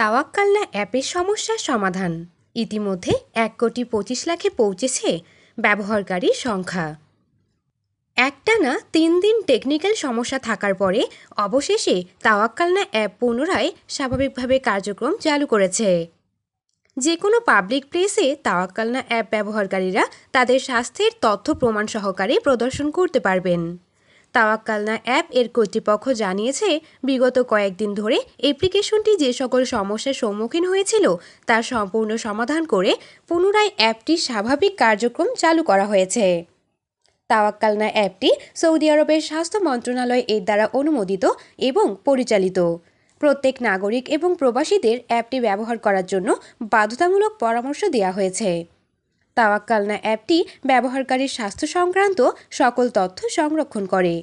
তাওয়াক্কাল্লা অ্যাপের সমস্যার সমাধান ইতিমধ্যে এক কোটি পঁচিশ লাখে পৌঁছেছে ব্যবহারকারীর সংখ্যা একটানা তিন দিন টেকনিক্যাল সমস্যা থাকার পরে অবশেষে তাওয়াক্কালনা অ্যাপ পুনরায় স্বাভাবিকভাবে কার্যক্রম চালু করেছে যে কোনো পাবলিক প্লেসে তাওয়াক্কালনা অ্যাপ ব্যবহারকারীরা তাদের স্বাস্থ্যের তথ্য প্রমাণ সহকারে প্রদর্শন করতে পারবেন তাওয়াক্কালনা অ্যাপ এর কর্তৃপক্ষ জানিয়েছে বিগত কয়েকদিন ধরে অ্যাপ্লিকেশনটি যে সকল সমস্যার সম্মুখীন হয়েছিল তার সম্পূর্ণ সমাধান করে পুনরায় অ্যাপটির স্বাভাবিক কার্যক্রম চালু করা হয়েছে তাওয়াক্কালনা অ্যাপটি সৌদি আরবের স্বাস্থ্য মন্ত্রণালয় এর দ্বারা অনুমোদিত এবং পরিচালিত প্রত্যেক নাগরিক এবং প্রবাসীদের অ্যাপটি ব্যবহার করার জন্য বাধ্যতামূলক পরামর্শ দেওয়া হয়েছে তাওয়াক্কালনা অ্যাপটি ব্যবহারকারীর স্বাস্থ্য সংক্রান্ত সকল তথ্য সংরক্ষণ করে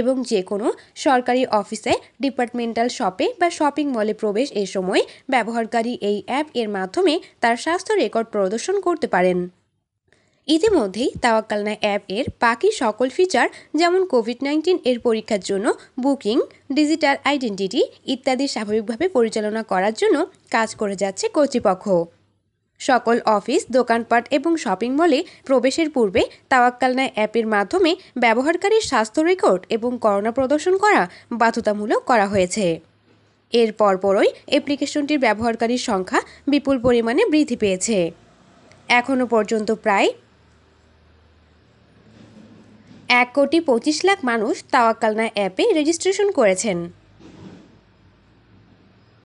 এবং যে কোনো সরকারি অফিসে ডিপার্টমেন্টাল শপে বা শপিং মলে প্রবেশ এ সময় ব্যবহারকারী এই অ্যাপ এর মাধ্যমে তার স্বাস্থ্য রেকর্ড প্রদর্শন করতে পারেন ইতিমধ্যেই তাওয়াক্কালনা অ্যাপ এর বাকি সকল ফিচার যেমন কোভিড নাইন্টিন এর পরীক্ষার জন্য বুকিং ডিজিটাল আইডেন্টিটি ইত্যাদি স্বাভাবিকভাবে পরিচালনা করার জন্য কাজ করে যাচ্ছে কর্তৃপক্ষ সকল অফিস দোকানপাট এবং শপিং মলে প্রবেশের পূর্বে তাওয়াক্কালনা অ্যাপের মাধ্যমে ব্যবহারকারীর স্বাস্থ্য রেকর্ড এবং করোনা প্রদর্শন করা বাধ্যতামূলক করা হয়েছে এর পরপরই অ্যাপ্লিকেশনটির ব্যবহারকারীর সংখ্যা বিপুল পরিমাণে বৃদ্ধি পেয়েছে এখনও পর্যন্ত প্রায় এক কোটি পঁচিশ লাখ মানুষ তাওয়াক্কালনা অ্যাপে রেজিস্ট্রেশন করেছেন